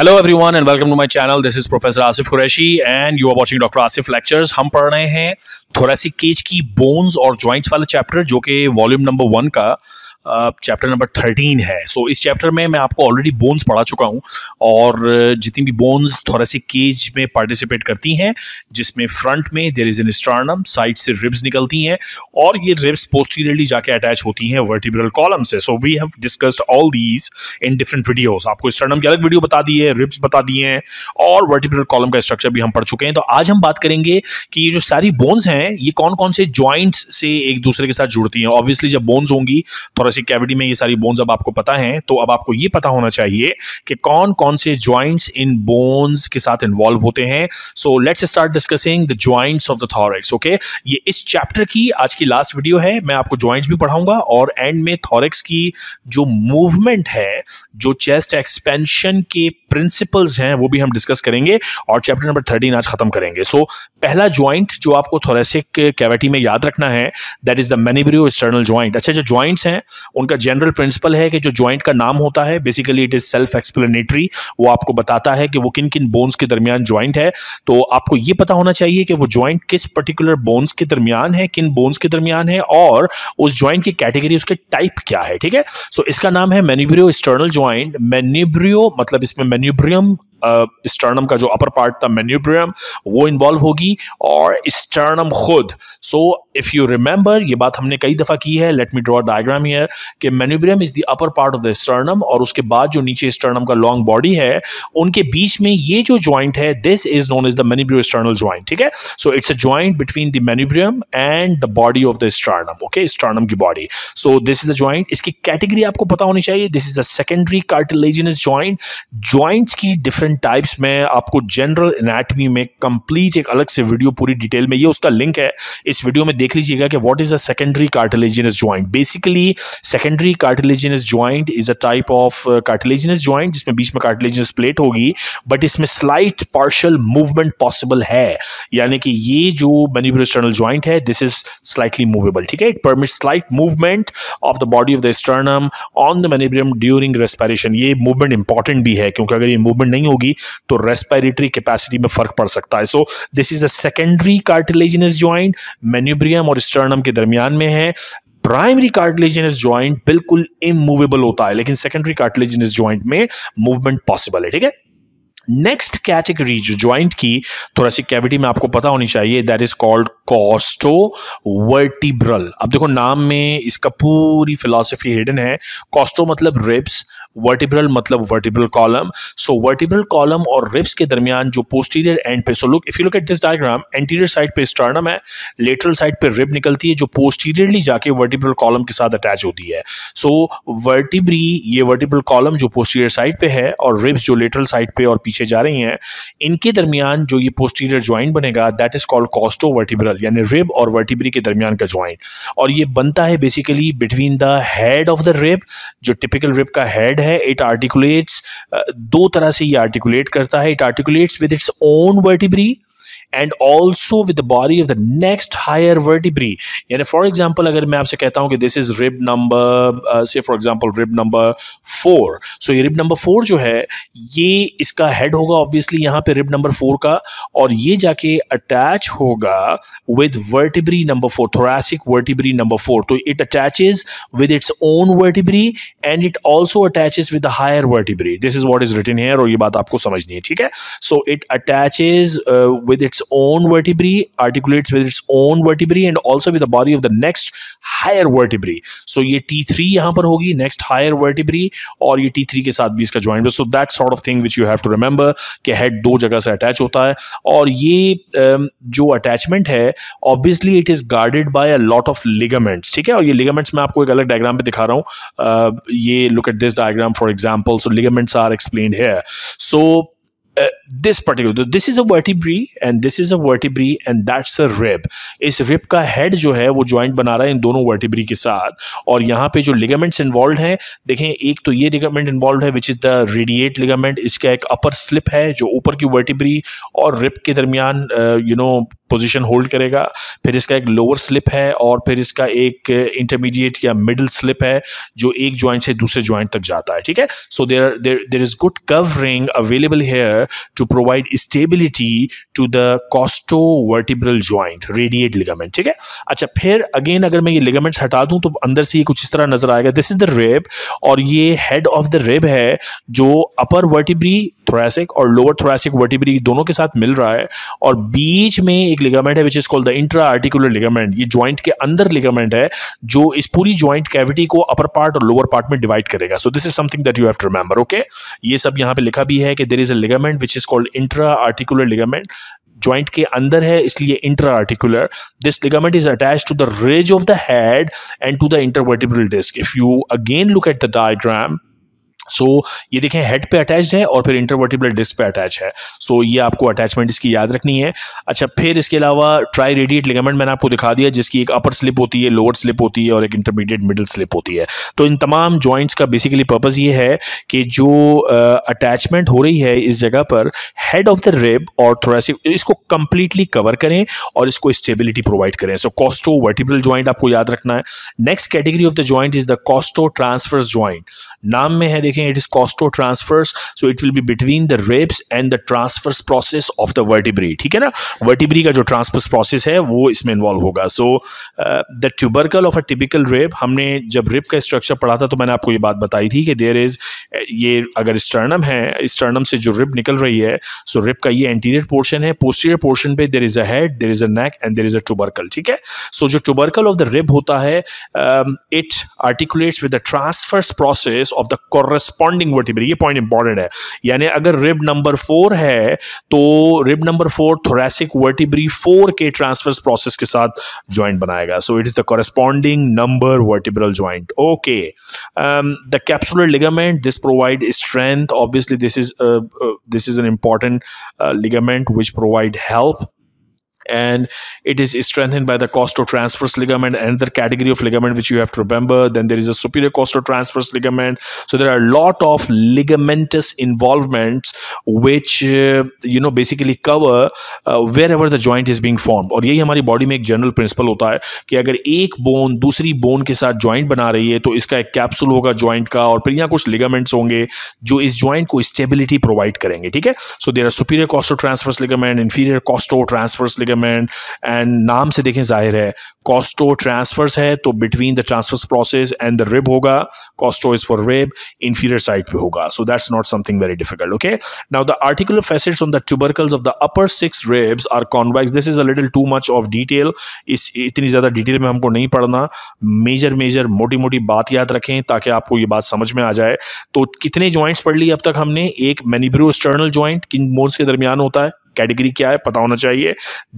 Hello everyone and welcome to my channel this is professor Asif Qureshi and you are watching doctor Asif lectures हम पढ़ रहे हैं thoracic cage की bones और joints वाला चैप्टर जो कि वॉल्यूम नंबर वन का चैप्टर नंबर थर्टीन है सो so, इस चैप्टर में मैं आपको ऑलरेडी बोन्स पढ़ा चुका हूँ और जितनी भी बोन्स थोरेसिक केज में पार्टिसिपेट करती हैं जिसमें फ्रंट में there is an sternum side से रिब्स निकलती हैं और ये रिब्स पोस्टीरियरली जाके अटैच होती हैं वर्टिब्रल कॉलम से so we have discussed all these in different videos आपको स्टारनम की अलग वीडियो बता दी है रिब्स बता दिए हैं और वर्टिब्रल कॉलम का स्ट्रक्चर भी हम पढ़ चुके हैं तो आज हम बात करेंगे कि ये जो सारी बोन्स हैं ये कौन कौन से ज्वाइंट्स से एक दूसरे के साथ जुड़ती हैं ऑब्वियसली जब बोन्स होंगी थोड़ा thoracic कैविटी में ये सारी बोन्स अब आपको पता है तो अब आपको ये पता होना चाहिए कि कौन कौन से ज्वाइंट्स इन बोन्स के साथ इन्वॉल्व होते हैं so let's start discussing the joints of the thorax okay ये इस चैप्टर की आज की लास्ट वीडियो है मैं आपको ज्वाइंट्स भी पढ़ाऊंगा और एंड में थॉरिक्स की जो मूवमेंट है जो चेस्ट एक्सपेंशन के प्रिंसिपल्स हैं वो भी हम डिस्कस करेंगे और चैप्टर नंबर थर्टीन आज खत्म करेंगे सो so, पहला ज्वाइंट जो आपको थोरेसिक कैविटी में याद रखना है that is the manubrio sternal joint अच्छा जो ज्वाइंट्स हैं उनका जनरल प्रिंसिपल है कि जो जॉइंट का नाम होता है basically it is self explanatory वो आपको बताता है कि वो किन किन बोन्स के दरमियान ज्वाइंट है तो आपको ये पता होना चाहिए कि वो ज्वाइंट किस पर्टिकुलर बोन्स के दरमियान है किन बोन्स के दरमियान है और उस ज्वाइंट की कैटेगरी उसके टाइप क्या है ठीक है सो so, इसका नाम है मेन्यूब्रियो एक्सटर्नल ज्वाइंट मेन्यूब्रियो मतलब इसमें मेन्यूब्रियम स्टर्नम का जो अपर पार्ट था मेन्यूब्रियम वो इन्वॉल्व होगी और स्टर्नम खुद सो इफ़ यू रिमेंबर ये बात हमने कई दफ़ा की है let me draw diagram here कि manubrium is the upper part of the sternum और उसके बाद जो नीचे स्टर्नम का लॉन्ग बॉडी है उनके बीच में ये जो ज्वाइंट है this is known as the manubrio sternal joint ठीक है so it's a joint between the manubrium and the body of the sternum okay sternum की body so this is the joint इसकी कैटेगरी आपको पता होनी चाहिए this is a secondary cartilaginous joint joints की different different types में आपको general anatomy में कंप्लीट एक अलग से वीडियो पूरी डिटेल में ये उसका लिंक है इस वीडियो में देख लीजिएगा कि what is a secondary cartilaginous joint basically secondary cartilaginous joint is a type of cartilaginous joint जिसमें बीच में कार्टिलेजिनस प्लेट होगी बट इसमें स्लाइट पार्शल मूवमेंट पॉसिबल है यानी कि ये जो मैनिब्रोस्टर्नल ज्वाइंट है दिस इज स्लाइटली मूवेबल ठीक है it permit slight movement of the body of the sternum on the manubrium during respiration ये मूवमेंट इंपॉर्टेंट भी है क्योंकि अगर ये मूवमेंट नहीं होगी होगी तो रेस्पिरेटरी कैपेसिटी में फर्क पड़ सकता है so this is a secondary cartilaginous joint manubrium और स्टर्नम के दरमियान में है प्राइमरी कार्टिलेजिनस ज्वाइंट बिल्कुल इमूवेबल होता है लेकिन सेकेंडरी कार्टिलेजिनस ज्वाइंट में मूवमेंट पॉसिबल है ठीक है नेक्स्ट कैटेगरी जो ज्वाइंट की थोड़ा सी कैविटी में आपको पता होनी चाहिए that is called costo vertebral अब देखो नाम में इसका पूरी फिलॉसफी हिडन है कॉस्टो मतलब रिब्स वर्टिब्रल मतलब vertebral column so vertebral column और रिब्स के दरमियान जो पोस्टीरियर एंड पे so look if you look at this diagram anterior side पे स्टर्नम है लेटरल साइड पे रिब निकलती है जो पोस्टीरियरली जाके वर्टिब्रल कॉलम के साथ अटैच होती है सो so, वर्टिब्री ये वर्टिब्रल कॉलम जो पोस्टीरियर साइड पे है और रिब्स जो लेटरल साइड पे और पीछे पीछे जा रही हैं इनके दरमियान जो ये पोस्टीरियर ज्वाइंट बनेगा that is called costo vertebral यानी रिब और वर्टिब्री के दरमियान का ज्वाइंट और ये बनता है basically between the head of the rib जो टिपिकल रिब का हेड है इट आर्टिकुलेट्स दो तरह से ये आर्टिकुलेट करता है it articulates with its own vertebrae and also with the body of the next higher vertebrae यानी फॉर एग्जाम्पल अगर मैं आपसे कहता हूँ कि दिस इज रिब नंबर से for example rib number four so ये रिब नंबर फोर जो है ये इसका हेड होगा ऑब्वियसली यहाँ पे रिब नंबर फोर का और ये जाके अटैच होगा with vertebrae number four thoracic vertebrae number four तो it attaches with its own vertebrae and it also attaches with the higher vertebrae this is what is written here और ये बात आपको समझनी है ठीक है so it attaches with its its own vertebrae, articulates with its own vertebrae and also with the body of the next higher vertebrae. So ye T3 yahan par hogi next higher vertebrae aur ye T3 ke sath bhi iska joint so that sort of thing which you have to remember ke head do jagah se attach hota hai aur ye um, jo attachment hai obviously it is guarded by a lot of ligaments theek hai aur ye ligaments main aapko ek alag diagram pe dikha raha hu uh, ye look at this diagram for example so ligaments are explained here so uh, this particular this is a vertebrae and this is a vertebrae and that's a rib इस rib का हेड जो है वो joint बना रहा है इन दोनों वर्टिब्री के साथ और यहाँ पे जो लिगामेंट्स इन्वॉल्व हैं देखें एक तो ये लिगामेंट इन्वॉल्व है which is the radiate ligament इसका एक अपर स्लिप है जो ऊपर की वर्टिब्री और रिप के दरमियान यू नो होल्ड करेगा फिर इसका एक लोअर स्लिप है और फिर इसका एक इंटरमीडिएट या मिडिल स्लिप है जो एक ज्वाइंट से दूसरे ज्वाइंट तक जाता है ठीक है so there there there is good covering available here to provide stability to the costo vertebral joint radiate ligament ठीक है अच्छा फिर अगेन अगर मैं ये लिगामेंट्स हटा दूं तो अंदर से ये कुछ इस तरह नजर आएगा दिस इज द रेब और ये हेड ऑफ द रेब है जो अपर वर्टिब्री थोरेसिक और लोअर थोरेसिक वर्टिब्री दोनों के साथ मिल रहा है और बीच में एक लिगामेंट है which is called the intra articular ligament ये ज्वाइंट के अंदर लिगामेंट है जो इस पूरी ज्वाइंट कैविटी को अपर पार्ट और लोअर पार्ट में डिवाइड करेगा so this is something that you have to remember okay ये सब यहां पे लिखा भी है कि there is a ligament ligament which is called intra articular ligament joint के अंदर है इसलिए intra articular this ligament is attach to the ridge of the head and to the intervertebral disc if you again look at the diagram so so, ये देखें head पे attach है और फिर इंटरवर्टिबल डिस्क पे अटैच है so so, ये आपको अटैचमेंट इसकी याद रखनी है अच्छा फिर इसके अलावा ट्राई रेडिएट लिगामेंट मैंने आपको दिखा दिया जिसकी एक अपर स्लिप होती है लोअर स्लिप होती है और एक इंटरमीडिएट मिडिल स्लिप होती है तो इन तमाम ज्वाइंट्स का बेसिकली पर्पज़ ये है कि जो अटैचमेंट uh, हो रही है इस जगह पर हेड ऑफ द रेब और थोड़ा इसको कंप्लीटली कवर करें और इसको स्टेबिलिटी प्रोवाइड करें सो कॉस्टो वर्टिबल ज्वाइंट आपको याद रखना है next category of the joint is the costo transverse joint नाम में है देखें it is costo transverse so it will be between the ribs and the transverse process of the vertebrae ठीक है ना वर्टिब्री का जो ट्रांसफर्स प्रोसेस है वो इसमें इन्वॉल्व होगा so the tubercle of a typical rib हमने जब रेप का स्ट्रक्चर पढ़ा था तो मैंने आपको ये बात बताई थी कि देयर इज uh, ये अगर स्टर्नम है स्टर्नम से जो रिप निकल रही है सो so रिप का ये एंटीरियर पोर्शन है पोस्टीरियर पोर्शन पे there is a head there is a neck and there is a tubercle ठीक है सो so, जो ट्यूबरकल ऑफ द रिप होता है it articulates with the transverse process thickness of the corresponding vertebrae ये point important है यानी अगर rib number four है तो rib number four thoracic vertebrae four के ट्रांसफर्स प्रोसेस के साथ ज्वाइंट बनाएगा so it is the corresponding number vertebral joint okay the capsular ligament this provide strength obviously this is this is an important ligament which provide help and it is strengthened by the costo transverse ligament, another category of ligament which you have to remember. Then there is a superior costo transverse ligament. So there are a lot of ligamentous involvements which uh, you know basically cover uh, wherever the joint is being formed. aur यही hamari body mein ek general principle hota hai ki agar ek bone dusri bone ke sath joint bana rahi hai to iska ek capsule hoga joint ka aur phir yahan kuch ligaments honge jo is joint ko stability provide karenge theek hai so there are superior costo transverse ligament inferior costo transverse ligament development and नाम से देखें जाहिर है costo transverse है तो between the transverse process and the rib होगा costo is for rib inferior side पे होगा so that's not something very difficult okay now the articular facets on the tubercles of the upper six ribs are convex this is a little too much of detail इस इतनी ज़्यादा detail में हमको नहीं पढ़ना major major मोटी मोटी बात याद रखें ताकि आपको ये बात समझ में आ जाए तो कितने ज्वाइंट्स पढ़ ली अब तक हमने एक मैनिब्रो स्टर्नल ज्वाइंट किन बोन्स के दरमियान होता है कैटेगरी क्या है पता होना चाहिए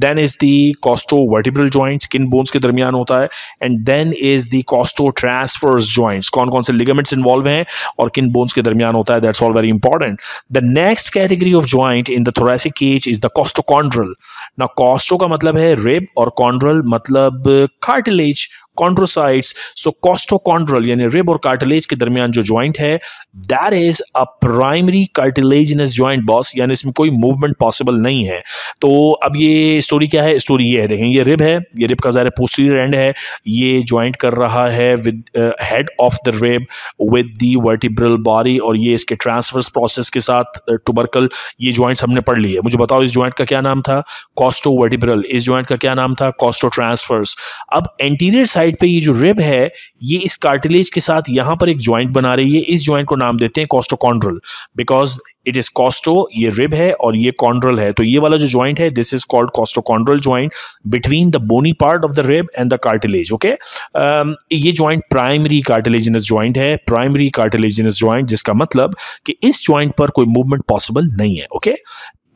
then is the costo vertebral joint किन बोन्स के दरमियान होता है and then is the costo transverse joints कौन कौन से लिगमेंट्स इन्वॉल्व हैं और किन बोन्स के दरमियान होता है that's all very important the next category of joint in the thoracic cage is the costochondral ना कॉस्टो का मतलब है रेब और कॉन्ड्रल मतलब कार्टिलेज कॉन्ट्रोसाइट्स सो कॉस्टोकॉन्ड्रल यानी रिब और कार्टिलेज के दरमियान जो ज्वाइंट है that is a primary cartilaginous joint बॉस यानी इसमें कोई मूवमेंट पॉसिबल नहीं है तो अब ये स्टोरी क्या है स्टोरी ये है देखें ये रिब है ये रिब का ज़्यादा पोस्टीरियर एंड है ये ज्वाइंट कर रहा है with head of the rib with the vertebral body और ये इसके ट्रांसफर्स प्रोसेस के साथ टुबरकल uh, ये ज्वाइंट्स हमने पढ़ लिए मुझे बताओ इस ज्वाइंट का क्या नाम था कॉस्टो वर्टिब्रल इस ज्वाइंट का क्या नाम था कॉस्टो ट्रांसफर्स अब एंटीरियर साइड साइड पे ये जो रिब है ये इस कार्टिलेज के साथ यहां पर एक ज्वाइंट बना रही है इस ज्वाइंट को नाम देते हैं costochondral because it is costo ये रिब है और ये कॉन्ड्रल है तो ये वाला जो ज्वाइंट है this is called costochondral joint between the bony part of the rib and the cartilage okay ये ज्वाइंट प्राइमरी कार्टिलेजिनस ज्वाइंट है प्राइमरी कार्टिलेजिनस ज्वाइंट जिसका मतलब कि इस ज्वाइंट पर कोई मूवमेंट पॉसिबल नहीं है ओके okay?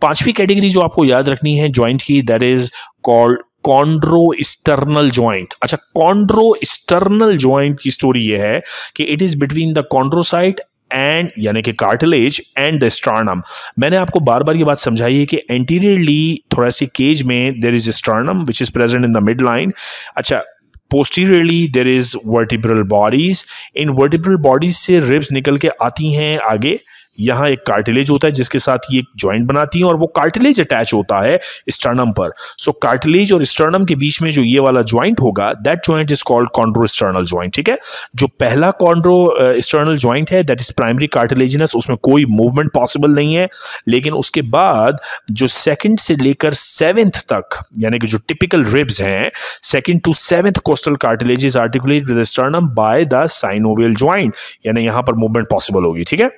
पांचवी कैटेगरी जो आपको याद रखनी है ज्वाइंट की that is called chondrosternal joint अच्छा कॉन्ड्रो एक्सटर्नल ज्वाइंट की स्टोरी यह है कि it is between the chondrocyte and यानी कि कार्टिलेज एंड द स्टर्नम मैंने आपको बार बार ये बात समझाई है कि एंटीरियरली थोड़ा सी केज में there is sternum which is present in the mid line अच्छा posteriorly there is vertebral bodies in vertebral bodies से रिब्स निकल के आती हैं आगे यहाँ एक कार्टिलेज होता है जिसके साथ ये ज्वाइंट बनाती है और वो कार्टिलेज अटैच होता है स्टर्नम पर सो so, कार्टिलेज और स्टर्नम के बीच में जो ये वाला ज्वाइंट होगा that joint is called chondrosternal joint ठीक है जो पहला कॉन्ड्रो स्टर्नल ज्वाइंट है दैट इज प्राइमरी कार्टिलेजिनस उसमें कोई मूवमेंट पॉसिबल नहीं है लेकिन उसके बाद जो सेकेंड से लेकर सेवेंथ तक यानी कि जो टिपिकल रिब्स हैं second to seventh costal cartilage is articulate with sternum by the synovial joint यानी यहां पर मूवमेंट पॉसिबल होगी ठीक है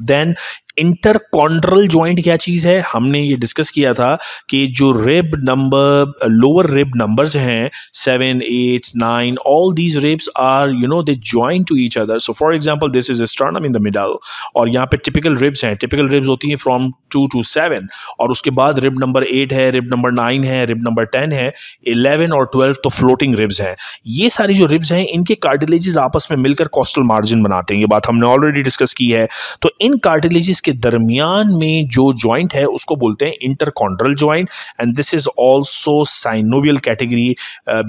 then इंटरकॉन्ड्रल ज्वाइंट क्या चीज़ है हमने ये डिस्कस किया था कि जो rib number lower rib numbers हैं seven eight nine all these ribs are you know they joint to each other so for example this is sternum in the middle और यहाँ पे टिपिकल रिब्स हैं typical ribs होती हैं from two to seven और उसके बाद rib number eight है रिब नंबर नाइन है रिब नंबर टेन है इलेवन और ट्वेल्व तो फ्लोटिंग रिब्स हैं ये सारी जो रिब्स हैं इनके कार्टिलेजेस आपस में मिलकर कॉस्टल मार्जिन बनाते हैं ये बात हमने ऑलरेडी डिस्कस की है तो इन कार्टिलेजेस इसके दरमियान में जो ज्वाइंट है उसको बोलते हैं interchondral joint and this is also synovial category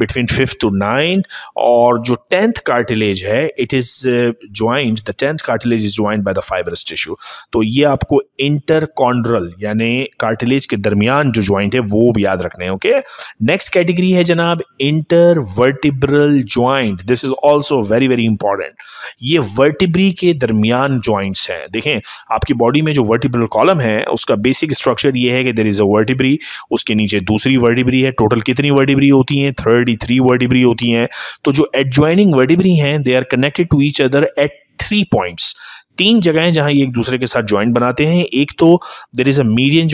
between fifth to ninth और जो टेंथ कार्टिलेज है it is joint the tenth cartilage is joint by the fibrous tissue तो ये आपको इंटरकॉन्ड्रल यानी कार्टिलेज के दरमियान जो ज्वाइंट है वो भी याद रखने ओके नेक्स्ट कैटेगरी है जनाब intervertebral joint this is also very very important ये वर्टिब्री के दरमियान ज्वाइंट्स हैं देखें आपकी बॉडी में जो वर्टिब्रल कॉलम है उसका बेसिक स्ट्रक्चर ये है कि देर इज़ अ वर्टिब्री उसके नीचे दूसरी वर्टिब्री है टोटल कितनी वर्टिब्री होती हैं थर्टी थ्री वर्टिब्री होती हैं तो जो एडजॉइनिंग वर्टिब्री हैं they are connected to each other at three points तीन जगह जहां ये एक दूसरे के साथ ज्वाइंट बनाते हैं एक तो there is a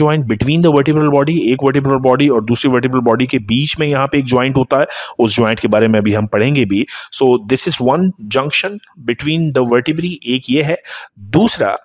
joint between the vertebral body एक वर्टिब्रल बॉडी और दूसरी वर्टिब्रल बॉडी के बीच में यहां पे एक ज्वाइंट होता है उस ज्वाइंट के बारे में अभी हम पढ़ेंगे भी so this is one junction between the vertebrae एक ये है दूसरा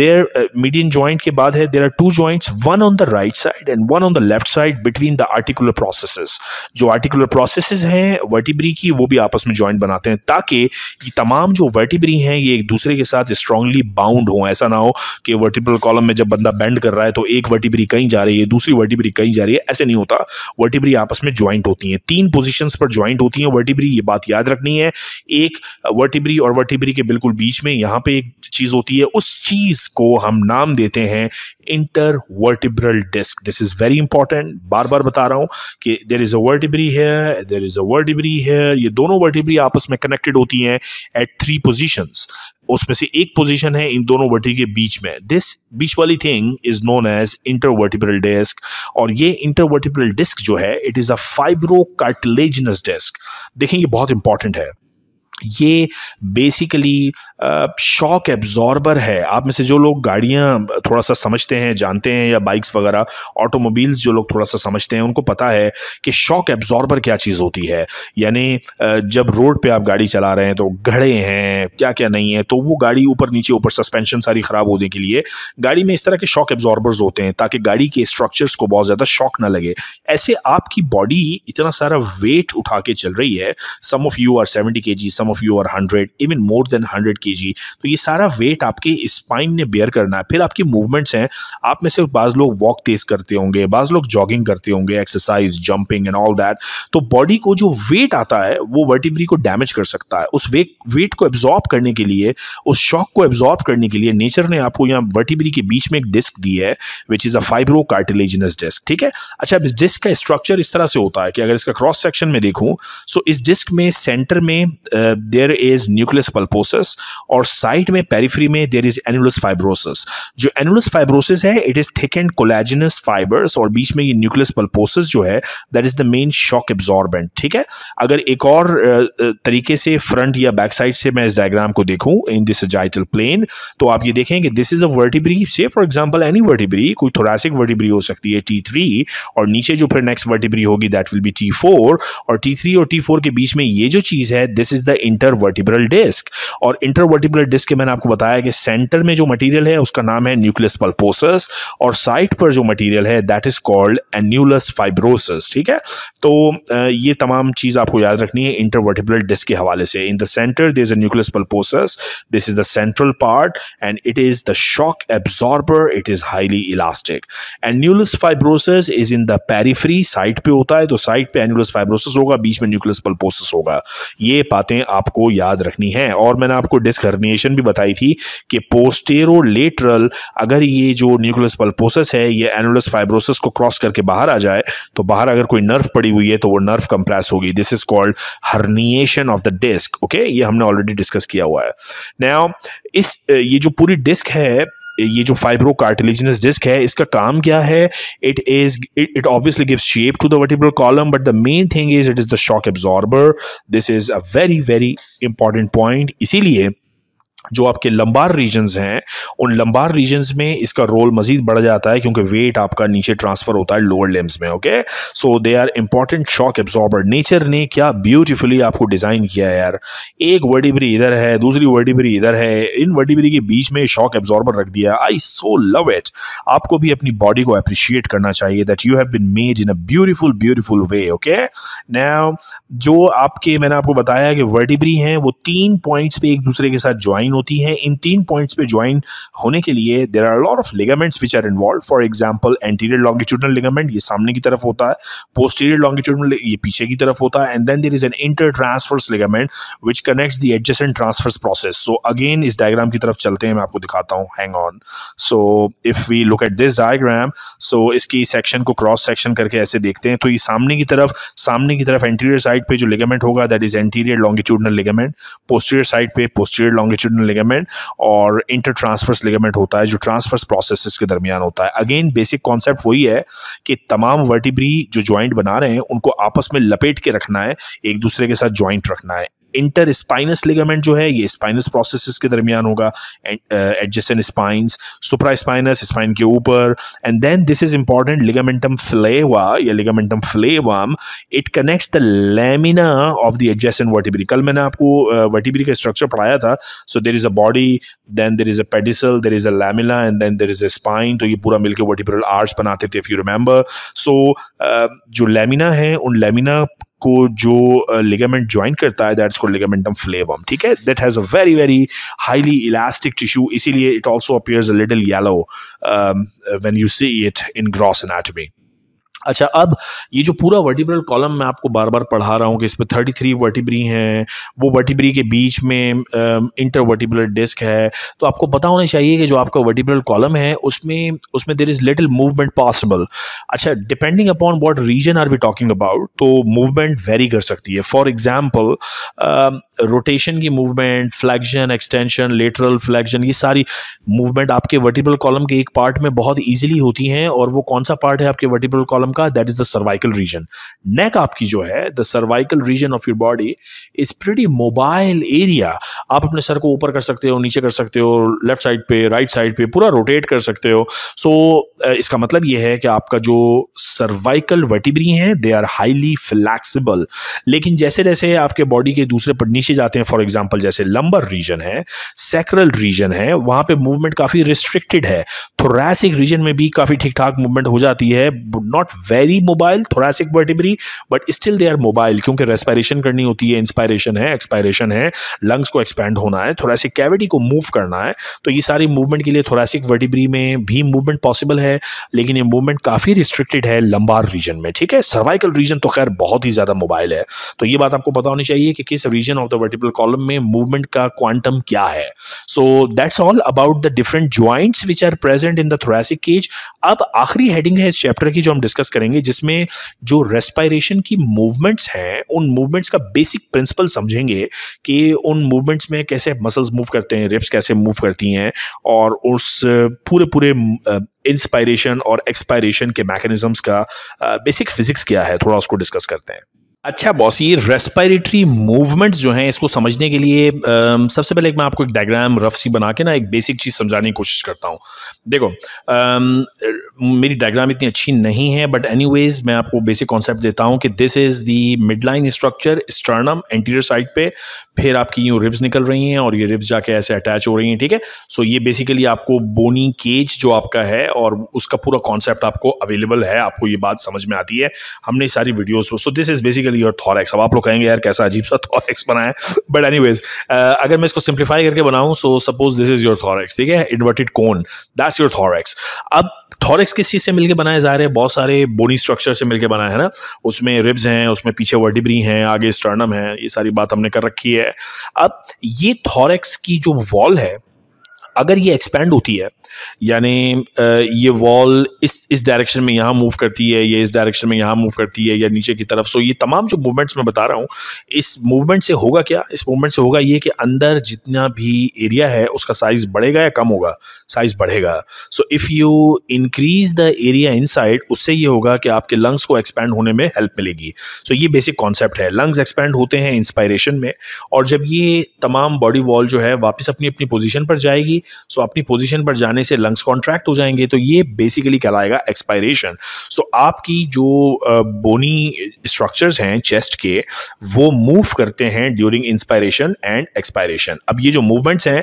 देर मीडियन ज्वाइंट के बाद है there are two joint one on the right side and one on the left side between the articular process जो आर्टिकुलर प्रोसेस हैं vertebrae की वो भी आपस में ज्वाइंट बनाते हैं ताकि तमाम जो वर्टिब्री हैं ये एक दूसरे के साथ स्ट्रॉन्ग स्ट्रांगली बाउंड हो ऐसा ना हो कि वर्टिब्रल कॉलम में जब बंदा बेंड कर रहा है तो एक वर्टिब्री कहीं जा रही है दूसरी वर्टिब्री कहीं जा रही है ऐसे नहीं होता वर्टिब्री आपस में ज्वाइंट होती हैं तीन पोजिशंस पर ज्वाइंट होती हैं वर्टिब्री ये बात याद रखनी है एक वर्टिब्री और वर्टिब्री के बिल्कुल बीच में यहाँ पर एक चीज़ होती है उस चीज़ को हम नाम देते हैं intervertebral disc this is very important बार बार बता रहा हूं कि देर इज़ अ वर्टिब्री है देर इज़ अ वर्टिब्री है ये दोनों वर्टिब्री आपस में कनेक्टेड होती हैं एट थ्री पोजिशंस उसमें से एक पोजीशन है इन दोनों वर्टी के बीच में दिस बीच वाली thing is known as intervertebral disc और ये इंटरवर्टिब्रल डिस्क जो है it is a fibrocartilaginous disc देखें ये बहुत इंपॉर्टेंट है ये बेसिकली शॉक एब्जॉर्बर है आप में से जो लोग गाड़ियाँ थोड़ा सा समझते हैं जानते हैं या बाइक्स वगैरह ऑटोमोबाइल्स जो लोग थोड़ा सा समझते हैं उनको पता है कि शॉक एब्जॉर्बर क्या चीज़ होती है यानी जब रोड पे आप गाड़ी चला रहे हैं तो घड़े हैं क्या क्या नहीं है तो वो गाड़ी ऊपर नीचे ऊपर सस्पेंशन सारी ख़राब होने के लिए गाड़ी में इस तरह के शॉक एब्जॉर्बर्स होते हैं ताकि गाड़ी के स्ट्रक्चर्स को बहुत ज़्यादा शॉक ना लगे ऐसे आपकी बॉडी इतना सारा वेट उठा के चल रही है some of you are seventy K G some of you are hundred even more than hundred K तो ये सारा वेट आपके स्पाइन ने बेयर करना है फिर आपकी मूवमेंट्स हैं आप में से बाज़ लोग वॉक तेज़ करते होंगे बाज़ लोग जॉगिंग करते होंगे exercise jumping and all that तो बॉडी को जो वेट आता है वो वर्टिब्री को डैमेज कर सकता है उस वेट वेट को एब्जॉर्ब करने के लिए उस शॉक को एब्जॉर्ब करने के लिए नेचर ने आपको यहाँ वर्टिब्री के बीच में एक डिस्क दी है which is a fibrocartilaginous disc ठीक है अच्छा अब इस डिस्क का स्ट्रक्चर इस तरह से होता है कि अगर इसका क्रॉस सेक्शन में देखूँ सो इस डिस्क में सेंटर में देयर इज न्यूक्लियस पल्पोसिस और साइड में पेरीफ्री में देर इज एनुलस फाइब्रोसिस जो एनुलस फाइब्रोसिस है it is thick and collagenous fibres और बीच में ये न्यूक्लियस पल्पोसिस जो है that is the main shock absorbent ठीक है अगर एक और तरीके से फ्रंट या बैक साइड से मैं इस डायग्राम को देखूं इन दिस जाइटल प्लेन तो आप ये देखें कि दिस इज अ वर्टिब्री से फॉर एग्जाम्पल एनी वर्टिब्री कोई थोरासिक वर्टिब्री हो सकती है टी थ्री और नीचे जो फिर नेक्स्ट वर्टिब्री होगी that will be T four और टी थ्री और टी फोर के बीच में ये जो चीज़ है this is the intervertebral disc और इंटरवर्टिब्रल डिस्क के मैंने आपको बताया कि सेंटर में जो मटेरियल है उसका नाम है न्यूक्लियस पल्पोसस और साइट पर जो मटेरियल है that is called annulus fibrosus ठीक है तो ये तमाम चीज़ आपको याद रखनी है इंटरवर्टिब्रल डिस्क के हवाले से in the centre they is a nucleus pulposus this is the central part and it is the shock absorber it is highly elastic annulus fibrosus is in the periphery side पे होता है तो site पे annulus fibrosis होगा बीच में nucleus पल्पोसिस होगा ये बातें आपको याद रखनी है और मैंने आपको डिस्क हर्निएशन भी बताई थी कि पोस्टेरो लेटरल अगर ये जो न्यूक्लियस पल्पोसस है ये एनुलस फाइब्रोसिस को क्रॉस करके बाहर आ जाए तो बाहर अगर कोई नर्व पड़ी हुई है तो वो नर्व कंप्रेस होगी this is called herniation of the disc okay ये हमने ऑलरेडी डिस्कस किया हुआ है नया इस ये जो पूरी डिस्क है ये जो फाइब्रो कार्टिलेजनस डिस्क है इसका काम क्या है it is it obviously gives shape to the vertebral column but the main thing is it is the shock absorber this is a very very important point इसीलिए जो आपके लंबार रीजन्स हैं उन लंबार रीजन्स में इसका role मजीद बढ़ जाता है क्योंकि वेट आपका नीचे ट्रांसफ़र होता है लोअर लिम्स में okay so they are important shock absorber nature ने क्या ब्यूटीफुली आपको डिज़ाइन किया है यार एक वर्डिबरी इधर है दूसरी वर्डीबरी इधर है इन वर्डीबरी के बीच में शॉक एब्जॉर्बर रख दिया आई सो लव इट आपको भी अपनी बॉडी को अप्रिशिएट करना चाहिए that you have been made in a beautiful beautiful way okay जो आपके मैंने आपको बताया कि वर्डीबरी हैं वो तीन पॉइंट्स पे एक दूसरे के साथ ज्वाइन ज्वाइन होती है इन तीन पॉइंट्स पे ज्वाइन होने के लिए there are lot of ligaments which are involved for example anterior longitudinal ligament ये सामने की तरफ होता है पोस्टीरियर लॉन्गिट्यूडनल ये पीछे की तरफ होता है and then there is an intertransverse ligament which connect the adjacent transverse process so again इस डायग्राम की तरफ चलते हैं मैं आपको दिखाता हूँ hang on so if we look at this diagram so इसकी सेक्शन को क्रॉस सेक्शन करके ऐसे देखते हैं तो ये सामने की तरफ सामने की तरफ एंटीरियर साइड पे जो लिगामेंट होगा that is anterior longitudinal ligament posterior side पे पोस्टीरियर लॉन्गिट्यूडनल इंटरटर्मिनल लिगामेंट और इंटर ट्रांसफर्स लिगामेंट होता है जो ट्रांसफर्स प्रोसेस के दरमियान होता है अगेन बेसिक कॉन्सेप्ट वही है कि तमाम वर्टिब्री जो ज्वाइंट बना रहे हैं उनको आपस में लपेट के रखना है एक दूसरे के साथ ज्वाइंट रखना है इंटर स्पाइनस लिगामेंट जो है ये स्पाइनस प्रोसेस के दरमियान होगा adjacent spines supraspinous spine के ऊपर and then this is important ligamentum flavum या ligamentum flavum it connects the lamina of the adjacent vertebrae कल मैंने आपको वर्टिब्री uh, का स्ट्रक्चर पढ़ाया था so there is a body then there is a pedicle there is a lamina and then there is a spine तो ये पूरा मिलकर वर्टिब्रल आर्ट्स बनाते थे इफ यू रिमेंबर सो जो लेमिना है उन लेमिना को जो लिगामेंट ज्वाइन करता है दैट्स कॉल्ड लिगामेंटम फ्लेवम ठीक है that has a very very highly elastic tissue इसीलिए it also appears a little yellow when you see it in gross anatomy अच्छा अब ये जो पूरा वर्टिब्रल कॉलम मैं आपको बार बार पढ़ा रहा हूँ कि इसमें थर्टी थ्री वर्टिब्री हैं वो वर्टिब्री के बीच में इंटर वर्टिब्रल डिस्क है तो आपको पता होना चाहिए कि जो आपका वर्टिब्रल कॉलम है उसमें उसमें there is little movement possible अच्छा depending upon what region are we talking about तो मूवमेंट वेरी कर सकती है फॉर एग्ज़ाम्पल रोटेशन की movement flexion extension lateral flexion ये सारी मूवमेंट आपके वर्टिब्रल कॉलम के एक पार्ट में बहुत ईजिली होती हैं और वो कौन सा पार्ट है आपके वर्टिब्रल कॉलम कॉलम का that is the cervical region neck आपकी जो है the cervical region of your body is pretty mobile area आप अपने सर को ऊपर कर सकते हो नीचे कर सकते हो लेफ्ट साइड पे राइट right साइड पे पूरा रोटेट कर सकते हो सो so, इसका मतलब यह है कि आपका जो सर्वाइकल वर्टिब्री हैं दे आर हाईली फ्लैक्सीबल लेकिन जैसे जैसे आपके बॉडी के दूसरे पर नीचे जाते हैं फॉर एग्जाम्पल जैसे लंबर रीजन है सेक्रल रीजन है वहां पे मूवमेंट काफ़ी रिस्ट्रिक्टेड है थोरैसिक रीजन में भी काफ़ी ठीक ठाक मूवमेंट हो जाती है not very mobile thoracic vertebrae but still they are mobile क्योंकि रेस्पायरेशन करनी होती है इंस्पायरेशन है एक्सपायरेशन है लंग्स को एक्सपैंड होना है थोरासिक कैविटी को मूव करना है तो ये सारी मूवमेंट के लिए थोरासिक वर्टिब्री में भी मूवमेंट पॉसिबल है लेकिन ये मूवमेंट काफ़ी रिस्ट्रिक्टेड है लंबार रीजन में ठीक है सर्वाइकल रीजन तो खैर बहुत ही ज़्यादा मोबाइल है तो ये बात आपको पता होनी चाहिए कि किस region of the vertebral column में मूवमेंट का क्वांटम क्या है so that's all about the different joints which are present in the thoracic cage अब आखिरी हेडिंग है इस चैप्टर की जो हम डिस्कस करेंगे जिसमें जो रेस्पायरेशन की मूवमेंट्स हैं उन मूवमेंट्स का बेसिक प्रिंसिपल समझेंगे कि उन मूवमेंट्स में कैसे मसल्स मूव करते हैं रिप्स कैसे मूव करती हैं और उस पूरे पूरे इंस्पायरेशन और एक्सपायरेशन के मैकेनिज्म का बेसिक फिजिक्स क्या है थोड़ा उसको डिस्कस करते हैं अच्छा बॉस ये रेस्पायरेटरी मूवमेंट्स जो हैं इसको समझने के लिए आ, सबसे पहले एक मैं आपको एक डायग्राम रफ सी बना के ना एक बेसिक चीज़ समझाने की कोशिश करता हूँ देखो आ, मेरी डायग्राम इतनी अच्छी नहीं है बट एनीवेज मैं आपको बेसिक कॉन्सेप्ट देता हूँ कि this is the mid line structure sternum anterior side पे फिर आपकी यूँ रिब्स निकल रही हैं और ये रिब्स जाके ऐसे अटैच हो रही हैं ठीक है सो ये बेसिकली आपको बोनी केज जो आपका है और उसका पूरा कॉन्सेप्ट आपको अवेलेबल है आपको ये बात समझ में आती है हमने सारी videos so this is basically basically your thorax अब आप लोग कहेंगे यार कैसा अजीब सा थॉरेक्स बना है बट एनी वेज अगर मैं इसको सिंप्लीफाई करके बनाऊँ so suppose this is your thorax ठीक है inverted cone that's your thorax अब थॉरेक्स किस चीज़ से मिलकर बनाए जा रहे हैं बहुत सारे बोनी स्ट्रक्चर से मिलकर बना है ना उसमें रिब्स हैं उसमें पीछे वर्डिब्री हैं आगे स्टर्नम है ये सारी बात हमने कर रखी है अब ये थॉरेक्स की जो वॉल है अगर ये एक्सपैंड होती है यानी ये वॉल इस इस डायरेक्शन में यहाँ मूव करती है या इस डायरेक्शन में यहाँ मूव करती है या नीचे की तरफ सो ये तमाम जो मूवमेंट्स मैं बता रहा हूँ इस मूवमेंट से होगा क्या इस मूवमेंट से होगा ये कि अंदर जितना भी एरिया है उसका साइज़ बढ़ेगा या कम होगा साइज़ बढ़ेगा so if you increase the area in उससे ये होगा कि आपके लंग्स को एक्सपेंड होने में हेल्प मिलेगी सो so, ये बेसिक कॉन्सेप्ट है लंग्स एक्सपेंड होते हैं इंस्पायरेशन में और जब ये तमाम बॉडी वॉल जो है वापस अपनी अपनी पोजिशन पर जाएगी सो so अपनी पोजीशन पर जाने से लंग्स कॉन्ट्रैक्ट हो जाएंगे तो ये बेसिकली कहलाएगा एक्सपायरेशन सो आपकी जो बोनी स्ट्रक्चर्स हैं चेस्ट के वो मूव करते हैं ड्यूरिंग इंस्पायरेशन एंड एक्सपायरेशन अब ये जो मूवमेंट्स हैं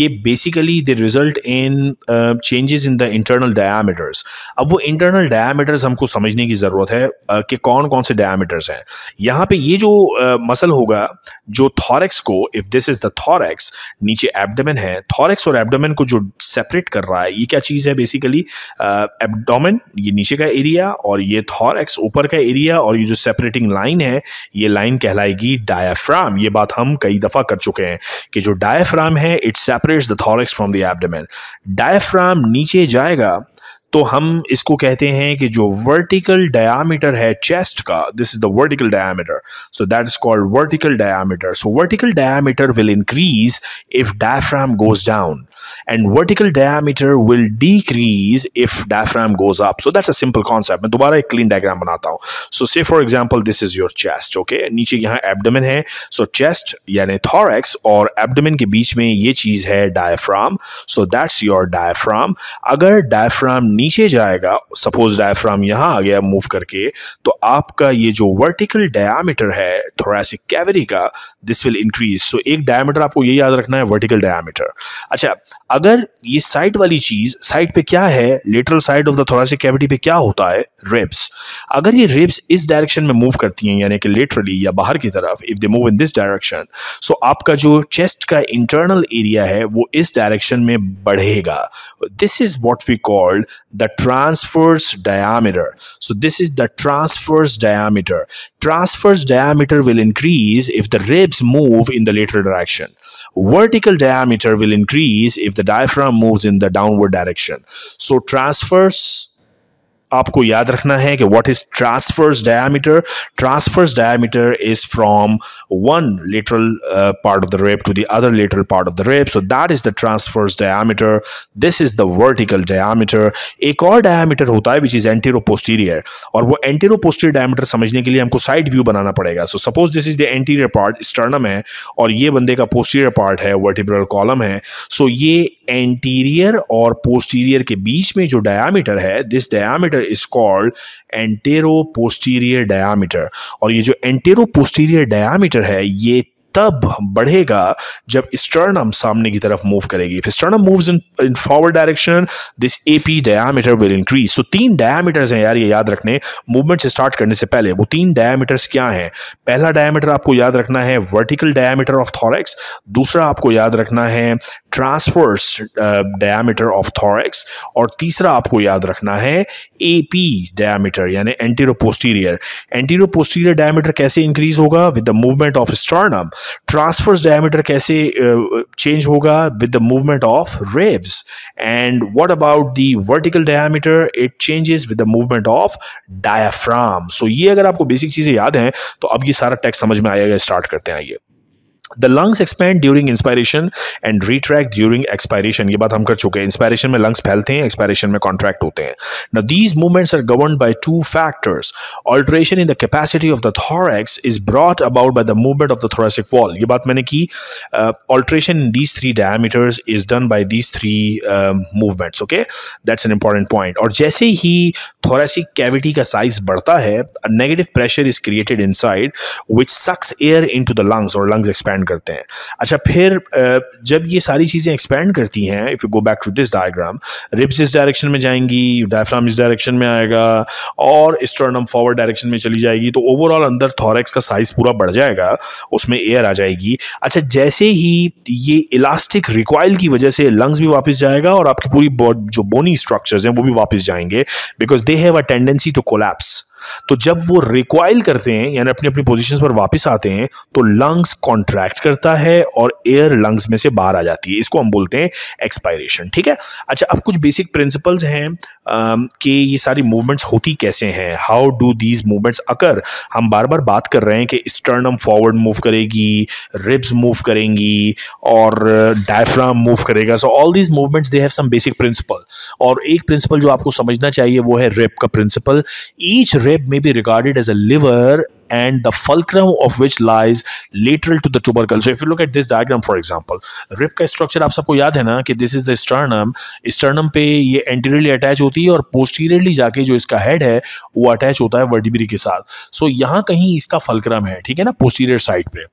ये basically the result in changes in the internal diameters अब वो इंटरनल डायामीटर्स हमको समझने की ज़रूरत है uh, कि कौन कौन से डायामीटर्स हैं यहाँ पे ये जो मसल uh, होगा जो थॉरेक्स को if this is the thorax नीचे एब्डोमेन है थॉरेक्स और और एबडोमेन को जो सेपरेट कर रहा है ये क्या चीज़ है बेसिकली एबडोमेन ये नीचे का एरिया और ये थॉरक्स ऊपर का एरिया और ये जो सेपरेटिंग लाइन है ये लाइन कहलाएगी डायाफ्राम ये बात हम कई दफ़ा कर चुके हैं कि जो डायाफ्राम है it separates the thorax from the abdomen diaphragm नीचे जाएगा तो हम इसको कहते हैं कि जो वर्टिकल डायामीटर है चेस्ट का this is the vertical diameter so that is called vertical diameter so vertical diameter will increase if diaphragm goes down and vertical diameter will decrease if diaphragm goes up so that's a simple concept मैं दोबारा एक clean diagram बनाता हूँ so say for example this is your chest okay नीचे यहाँ एबडमिन है सो chest यानी thorax और एबडमिन के बीच में ये चीज है diaphragm so that's your diaphragm अगर डायफ्राम नीचे जाएगा सपोज डायफ्राम यहाँ आ गया मूव करके तो आपका ये जो वर्टिकल डायामीटर है थोरासिक कैवरी का दिस विल इंक्रीज सो एक डायामीटर आपको ये याद रखना है वर्टिकल डायामीटर अच्छा अगर ये साइड वाली चीज़ साइड पे क्या है lateral side of the thoracic cavity पे क्या होता है रिब्स अगर ये रिब्स इस डायरेक्शन में मूव करती हैं यानी कि लेटरली या बाहर की तरफ if they move in this direction so आपका जो चेस्ट का इंटरनल एरिया है वो इस डायरेक्शन में बढ़ेगा this is what we called the transverse diameter. So this is the transverse diameter. Transverse diameter will increase if the ribs move in the lateral direction. Vertical diameter will increase if the diaphragm moves in the downward direction. So transverse आपको याद रखना है कि what is transverse diameter transverse diameter is from one lateral part of the rib to the other lateral part of the rib so that is the transverse diameter this is the vertical diameter एक और diameter होता है which is antero posterior और वो antero posterior diameter समझने के लिए हमको साइड व्यू बनाना पड़ेगा so suppose this is the anterior part sternum है और ये बंदे का पोस्टीरियर पार्ट है वर्टिब्रल कॉलम है सो so ये एंटीरियर और पोस्टीरियर के बीच में जो डायामीटर है this diameter is called antero posterior diameter और ये जो एंटेरो पोस्टीरियर डायामीटर है ये तब बढ़ेगा जब स्टर्नम सामने की तरफ मूव करेगी if sternum moves in in forward direction this AP diameter will increase so तीन डायामीटर्स हैं यार ये याद रखने मूवमेंट से स्टार्ट करने से पहले वो तीन डायामीटर्स क्या हैं पहला डायामीटर आपको याद रखना है वर्टिकल डायामीटर ऑफ थॉरेक्स दूसरा आपको याद रखना है ट्रांसवर्स डायमीटर ऑफ थॉरेक्स और तीसरा आपको याद रखना है ए पी डायमीटर यानी एंटीरोपोस्टीरियर एंटीरोपोस्टीरियर डायमीटर कैसे इंक्रीज होगा with the movement of sternum transverse diameter कैसे चेंज uh, होगा with the movement of ribs and what about the vertical diameter it changes with the movement of diaphragm so ये अगर आपको basic चीज़ें याद हैं तो अब ये सारा टेक्स्ट समझ में आएगा स्टार्ट करते हैं आइए the lungs expand during inspiration and retract during expiration ये बात हम कर चुके हैं इंस्पायरेशन में लंग्स फैलते हैं एक्सपायरेशन में कॉन्ट्रैक्ट होते हैं न these movements are govern by two factors alteration in the capacity of the thorax is brought about by the movement of the thoracic wall ये बात मैंने की alteration in these three diameters is done by these three movements okay that's an important point और जैसे ही thoracic cavity का size बढ़ता है negative pressure is created inside which sucks air into the lungs और lungs expand expand करते हैं अच्छा फिर जब ये सारी चीज़ें एक्सपेंड करती हैं if you go back to this diagram ribs इस डायरेक्शन में जाएंगी डायफ्राम इस डायरेक्शन में आएगा और स्टर्नम फॉरवर्ड डायरेक्शन में चली जाएगी तो ओवरऑल अंदर थॉरेक्स का साइज पूरा बढ़ जाएगा उसमें एयर आ जाएगी अच्छा जैसे ही ये इलास्टिक रिकॉयल की वजह से लंग्स भी वापस जाएगा और आपकी पूरी जो बोनी स्ट्रक्चर्स हैं वो भी वापस जाएंगे because they have a tendency to collapse तो जब वो रिकॉइल करते हैं यानी अपनी अपनी पोजीशंस पर वापस आते हैं तो लंग्स कॉन्ट्रैक्ट करता है और एयर लंग्स में से बाहर आ जाती है इसको हम बोलते हैं एक्सपायरेशन ठीक है अच्छा अब कुछ बेसिक प्रिंसिपल्स हैं कि ये सारी मूवमेंट्स होती कैसे हैं how do these movements occur हम बार बार बात कर रहे हैं कि स्टर्नम फॉरवर्ड मूव करेगी रिब्स मूव करेंगी और डायफ्राम मूव करेगा so all these movements they have some basic principle और एक प्रिंसिपल जो आपको समझना चाहिए वो है रिप का principle each rib rib may be regarded as a liver and the fulcrum of which lies lateral to the tubercle. So if you look at this diagram for example, rib का structure आप सबको याद है ना कि this is the sternum. Sternum पे ये anteriorly attach होती है और posteriorly जाके जो इसका head है वो attach होता है vertebrae के साथ. So यहाँ कहीं इसका fulcrum है ठीक है ना posterior side पे.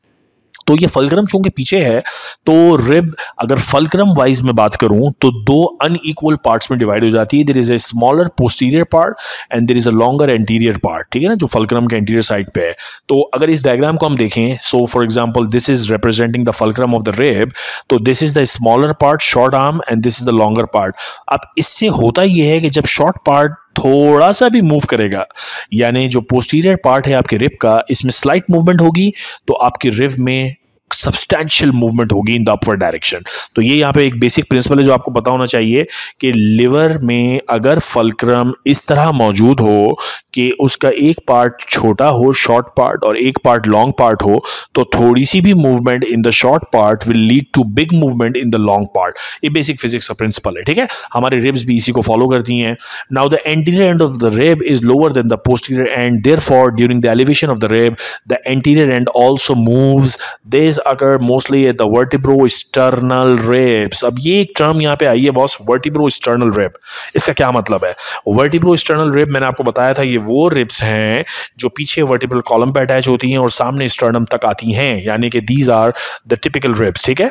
तो ये फलक्रम चूंकि पीछे है तो रिब अगर फलक्रम वाइज में बात करूं तो दो अनईक्वल पार्ट्स में डिवाइड हो जाती है there is a smaller posterior part and there is a longer anterior part ठीक है ना जो फलक्रम के एंटीरियर साइड पे है तो अगर इस डायग्राम को हम देखें so for example this is representing the fulcrum of the rib तो this is the smaller part short arm and this is the longer part अब इससे होता यह है कि जब शॉर्ट पार्ट थोड़ा सा भी मूव करेगा यानी जो पोस्टीरियर पार्ट है आपके रिब का इसमें स्लाइट मूवमेंट होगी तो आपके रिब में सब्सटैंशियल मूवमेंट होगी इन द अपवर्ड डायरेक्शन तो ये यहाँ पे एक बेसिक प्रिंसिपल है जो आपको पता होना चाहिए कि लिवर में अगर फलक्रम इस तरह मौजूद हो कि उसका एक पार्ट छोटा हो शॉर्ट पार्ट और एक पार्ट लॉन्ग पार्ट हो तो थोड़ी सी भी movement in the short part will lead to big movement in the long part ये बेसिक फिजिक्स का प्रिंसिपल है ठीक है हमारे रिब्स भी इसी को फॉलो करती हैं now the anterior end of the rib is lower than the posterior end therefore during the elevation of the rib the anterior end also moves this अगर mostly the vertebro vertebro rib अब ये एक term यहाँ पे आई है boss vertebro sternal rape इसका क्या मतलब है वर्टिब्रो sternal रेप मैंने आपको बताया था ये वो रिब्स हैं जो पीछे वर्टिब्रल कॉलम पे अटैच होती हैं और सामने स्टर्नम तक आती हैं यानी कि these are the typical ribs ठीक है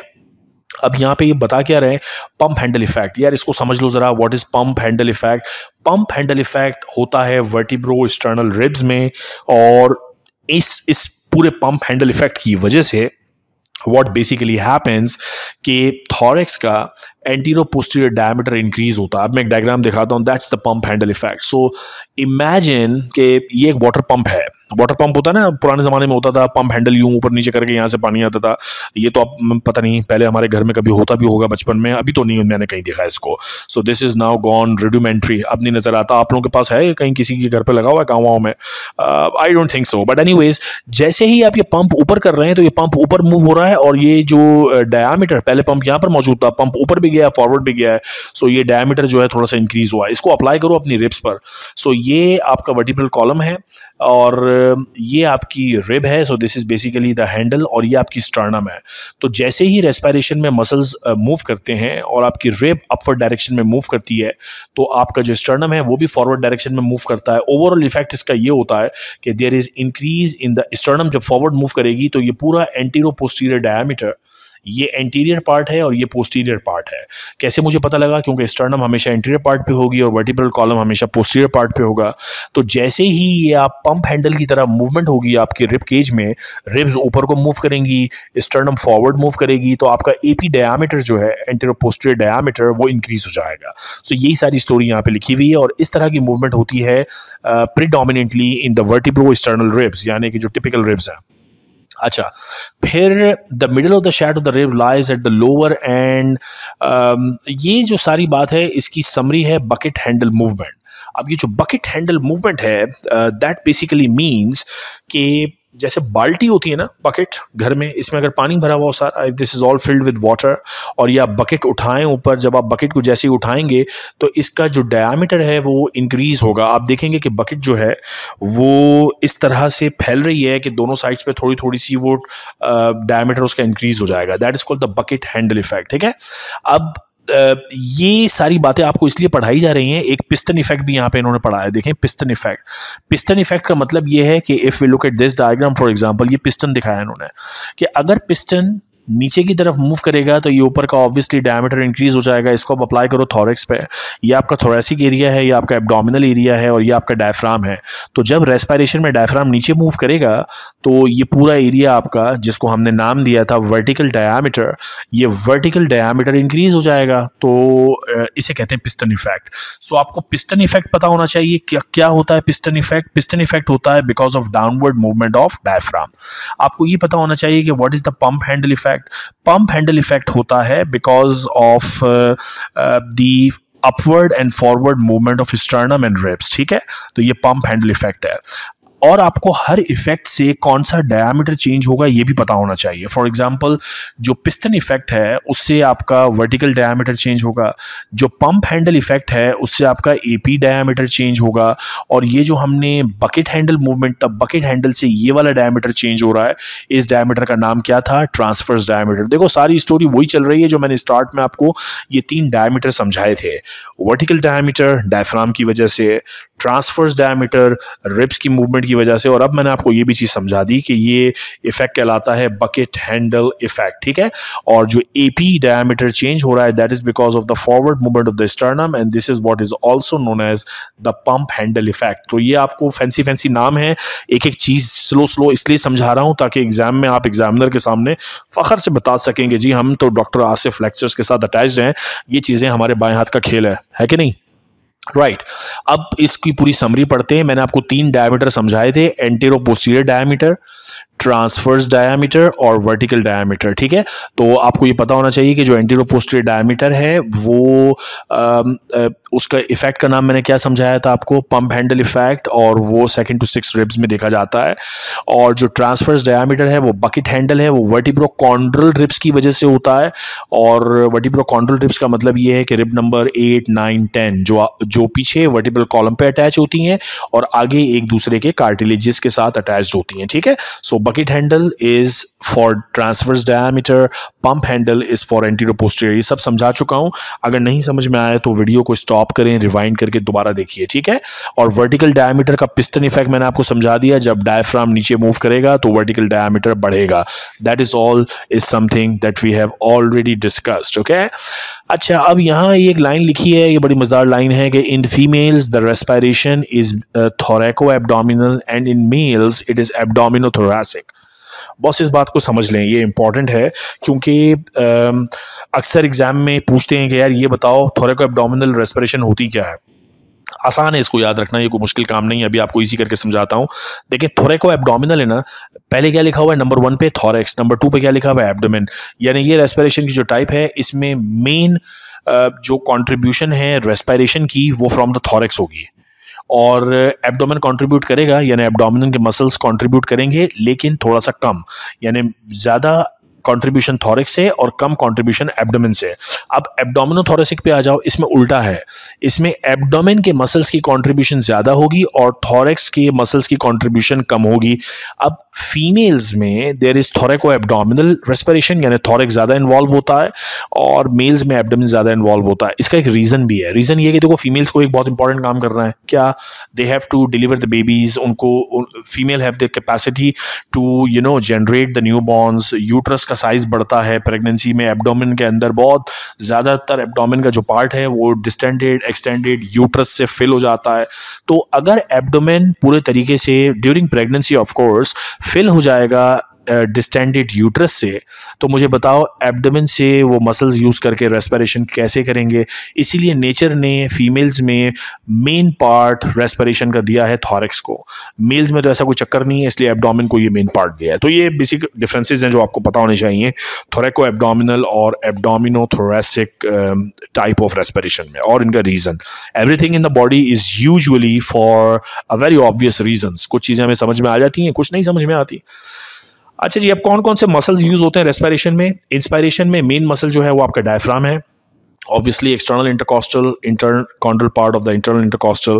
अब यहाँ पे ये बता क्या रहे हैं पंप हैंडल इफेक्ट यार इसको समझ लो जरा what is pump handle effect pump handle effect होता है वर्टिब्रो एक्सटर्नल रिब्स में और इस इस पूरे पंप हैंडल इफेक्ट की वजह से वॉट बेसिकली हैपन्स कि थॉरेक्स का एंटीरो पोस्टीरियर डायमीटर इंक्रीज होता है अब मैं एक डायग्राम दिखाता हूँ that's the pump handle effect so imagine के ये एक वाटर पम्प है वाटर तो पंप होता है ना पुराने ज़माने में होता था पंप हैंडल यूं ऊपर नीचे करके यहाँ से पानी आता था ये तो अब पता नहीं पहले हमारे घर में कभी होता भी होगा बचपन में अभी तो नहीं मैंने कहीं देखा इसको so this is now gone rudimentary अब नहीं नज़र आता आप लोगों के पास है कहीं किसी के घर पर लगा हुआ है गाँव में I don't think so but any जैसे ही आप ये पंप ऊपर कर रहे हैं तो ये पंप ऊपर मूव हो रहा है और ये जो डायामीटर uh, पहले पंप यहाँ पर मौजूद था पंप ऊपर भी गया फॉरवर्ड भी गया है सो ये डायामीटर जो है थोड़ा सा इंक्रीज़ हुआ है इसको अप्लाई करो अपनी रिप्स पर सो ये आपका वर्टिपल कॉलम है और ये आपकी रिब है so this is basically the handle और ये आपकी स्टार्नम है तो जैसे ही रेस्पायरेशन में मसल्स मूव करते हैं और आपकी रिब अपवर्ड डायरेक्शन में मूव करती है तो आपका जो स्टर्नम है वो भी फॉरवर्ड डायरेक्शन में मूव करता है ओवरऑल इफेक्ट इसका ये होता है कि there is increase in the sternum जब फॉरवर्ड मूव करेगी तो ये पूरा एंटीरो पोस्टीरियर डायमीटर ये एंटीरियर पार्ट है और ये पोस्टीरियर पार्ट है कैसे मुझे पता लगा क्योंकि स्टर्नम हमेशा एंटीरियर पार्ट पे होगी और वर्टिब्रल कॉलम हमेशा पोस्टीरियर पार्ट पे होगा तो जैसे ही ये आप पंप हैंडल की तरह मूवमेंट होगी आपके रिब केज में रिब्स ऊपर को मूव करेंगी स्टर्नम फॉरवर्ड मूव करेगी तो आपका ए पी डायामीटर जो है एंटीरियर पोस्टीरियर डायामीटर वो इंक्रीज हो जाएगा सो यही सारी स्टोरी यहाँ पे लिखी हुई है और इस तरह की मूवमेंट होती है predominantly in the vertebro sternal ribs यानी कि जो टिपिकल रिब्स हैं अच्छा फिर the middle of the shaft of the rib lies at the lower end ये जो सारी बात है इसकी समरी है बकेट हैंडल मूवमेंट अब ये जो बकेट हैंडल मूवमेंट है दैट बेसिकली मीन्स कि जैसे बाल्टी होती है ना बकेट घर में इसमें अगर पानी भरा हुआ हो सारा if this is all filled with water और या बकेट उठाएं ऊपर जब आप बकेट को जैसे ही उठाएंगे तो इसका जो डायमीटर है वो इंक्रीज़ होगा आप देखेंगे कि बकेट जो है वो इस तरह से फैल रही है कि दोनों साइड्स पे थोड़ी थोड़ी सी वो डायमीटर उसका इंक्रीज़ हो जाएगा that is called the bucket handle effect ठीक है अब ये सारी बातें आपको इसलिए पढ़ाई जा रही हैं एक पिस्टन इफेक्ट भी यहाँ पे इन्होंने पढ़ाया देखें पिस्टन इफेक्ट पिस्टन इफेक्ट का मतलब ये है कि if we look at this diagram for example ये पिस्टन दिखाया इन्होंने कि अगर पिस्टन नीचे की तरफ मूव करेगा तो ये ऊपर का ऑब्वियसली डायमीटर इंक्रीज हो जाएगा इसको आप अप्लाई करो थॉरेक्स पे ये आपका थोरेसिक एरिया है ये आपका एबडोमिनल एरिया है और ये आपका डायफ्राम है तो जब रेस्पायरेशन में डायफ्राम नीचे मूव करेगा तो ये पूरा एरिया आपका जिसको हमने नाम दिया था वर्टिकल डायामीटर ये वर्टिकल डायामीटर इंक्रीज हो जाएगा तो इसे कहते हैं पिस्टन इफेक्ट सो आपको पिस्टन इफेक्ट पता होना चाहिए क्या क्या होता है पिस्टन इफेक्ट पिस्टन इफेक्ट होता है because of downward movement of diaphragm आपको ये पता होना चाहिए कि what is the pump handle effect effect pump handle effect होता है because of the upward and forward movement of sternum and ribs ठीक है तो ये पंप हैंडल इफेक्ट है और आपको हर इफेक्ट से कौन सा डायामीटर चेंज होगा ये भी पता होना चाहिए फॉर एग्जाम्पल जो पिस्टन इफेक्ट है उससे आपका वर्टिकल डायामीटर चेंज होगा जो पंप हैंडल इफेक्ट है उससे आपका ए पी डायामीटर चेंज होगा और ये जो हमने बकेट हैंडल मूवमेंट था बकेट हैंडल से ये वाला डायामीटर चेंज हो रहा है इस डायामीटर का नाम क्या था ट्रांसफर्स डायामीटर देखो सारी स्टोरी वही चल रही है जो मैंने स्टार्ट में आपको ये तीन डायामीटर समझाए थे वर्टिकल डायामीटर डायफ्राम की वजह से ट्रांसफर्स डायमीटर रिप्स की मूवमेंट की वजह से और अब मैंने आपको ये भी चीज़ समझा दी कि ये इफेक्ट कहलाता है बकेट हैंडल इफेक्ट ठीक है और जो ए पी डायमीटर चेंज हो रहा है that is because of the forward movement of the sternum and this is what is also known as the pump handle effect तो ये आपको फैंसी फैंसी नाम है एक एक चीज़ स्लो स्लो इसलिए समझा रहा हूँ ताकि एग्जाम में आप एग्जामिनर के सामने फ़खर से बता सकेंगे जी हम तो डॉक्टर आसिफ लेक्चर्स के साथ अटैच हैं ये चीज़ें हमारे बाएँ हाथ का खेल है है कि नहीं राइट right. अब इसकी पूरी समरी पढ़ते हैं मैंने आपको तीन डायमीटर समझाए थे antero posterior diameter transverse diameter और वर्टिकल डायामीटर ठीक है तो आपको ये पता होना चाहिए कि जो एंटीरो डायामीटर है वो आ, आ, उसका इफेक्ट का नाम मैंने क्या समझाया था आपको पंप हैंडल इफेक्ट और वो सेकंड टू सिक्स रिब्स में देखा जाता है और जो ट्रांसफर्स डायामीटर है वो बकेट हैंडल है वो वर्टिब्रोकॉन्ड्रल रिब्स की वजह से होता है और वर्टिब्रोकॉन्ड्रल रिब्स का मतलब ये है कि rib number eight nine ten जो जो पीछे वर्टिब्रल कॉलम पे अटैच होती हैं और आगे एक दूसरे के कार्टिलेजेस के साथ अटैच होती हैं ठीक है so so, bucket handle is for transverse diameter, pump handle is for anterior posterior. ये सब समझा चुका हूँ अगर नहीं समझ में आया तो वीडियो को स्टॉप करें रिवाइंड करके दोबारा देखिए ठीक है और वर्टिकल डायमीटर का पिस्टन इफेक्ट मैंने आपको समझा दिया जब डायफ्राम नीचे मूव करेगा तो वर्टिकल डायमीटर बढ़ेगा that is all is something that we have already discussed okay अच्छा अब यहाँ एक लाइन लिखी है ये बड़ी मजदार लाइन है कि in females the respiration is thoraco abdominal and in males it is abdomino thoracic बस इस बात को समझ लें ये इंपॉर्टेंट है क्योंकि अक्सर एग्ज़ाम में पूछते हैं कि यार ये बताओ थोरेको एबडोमिनल रेस्परेशन होती क्या है आसान है इसको याद रखना ये कोई मुश्किल काम नहीं है अभी आपको इजी करके समझाता हूँ देखिए थोरेको एबडोमिनल है ना पहले क्या लिखा हुआ है नंबर वन पे थॉरेक्स नंबर टू पे क्या लिखा हुआ है एबडोमिन यानी ये रेस्पिरेशन की जो टाइप है इसमें मेन जो कंट्रीब्यूशन है रेस्पिरेशन की वो फ्रॉम द थॉरेक्स होगी और एबडोमन कंट्रीब्यूट करेगा यानी एबडोमिनल के मसल्स कंट्रीब्यूट करेंगे लेकिन थोड़ा सा कम यानी ज़्यादा कंट्रीब्यूशन थॉरिक्स से और कम कंट्रीब्यूशन एब्डोमेन से अब एब्डोमिनोथोरेसिक पे आ जाओ इसमें उल्टा है इसमें एबडोमिन के मसल्स की कंट्रीब्यूशन ज़्यादा होगी और थॉरेक्स के मसल्स की कंट्रीब्यूशन कम होगी अब फीमेल्स में there is thoraco abdominal respiration यानी थॉरेक्स ज़्यादा इन्वॉल्व होता है और मेल्स में एबडोमिन ज़्यादा इन्वॉल्व होता है इसका एक रीज़न भी है रीज़न ये कि देखो फीमेल्स को एक बहुत इंपॉर्टेंट काम करना है क्या they have to deliver the babies उनको female have the capacity to you know generate the new born uterus इसका साइज़ बढ़ता है प्रेगनेंसी में एबडोमिन के अंदर बहुत ज़्यादातर एबडोमिन का जो पार्ट है वो डिस्टेंडेड एक्सटेंडेड यूट्रस से फिल हो जाता है तो अगर एबडोमिन पूरे तरीके से ड्यूरिंग प्रेगनेंसी ऑफकोर्स फिल हो जाएगा डिस्टेंडेड यूट्रस से तो मुझे बताओ एब्डोमेन से वो मसल्स यूज़ करके रेस्पिरेशन कैसे करेंगे इसीलिए नेचर ने फीमेल्स में मेन पार्ट रेस्पिरेशन का दिया है थॉरेक्स को मेल्स में तो ऐसा कोई चक्कर नहीं है इसलिए एब्डोमेन को ये मेन पार्ट दिया है तो ये बेसिक डिफ्रेंसेज हैं जो आपको पता होने चाहिए थोरेको एबडोमिनल और थोरेसिक टाइप ऑफ रेस्पिरेशन में और इनका reason everything in the body is usually for a very obvious reason कुछ चीज़ें हमें समझ में आ जाती हैं कुछ नहीं समझ में आती अच्छा जी अब कौन कौन से मसल्स यूज़ होते हैं रेस्पिरेशन में इंस्पायरेशन में मेन मसल जो है वो आपका डायफ्राम है obviously external intercostal interchondral part of the internal intercostal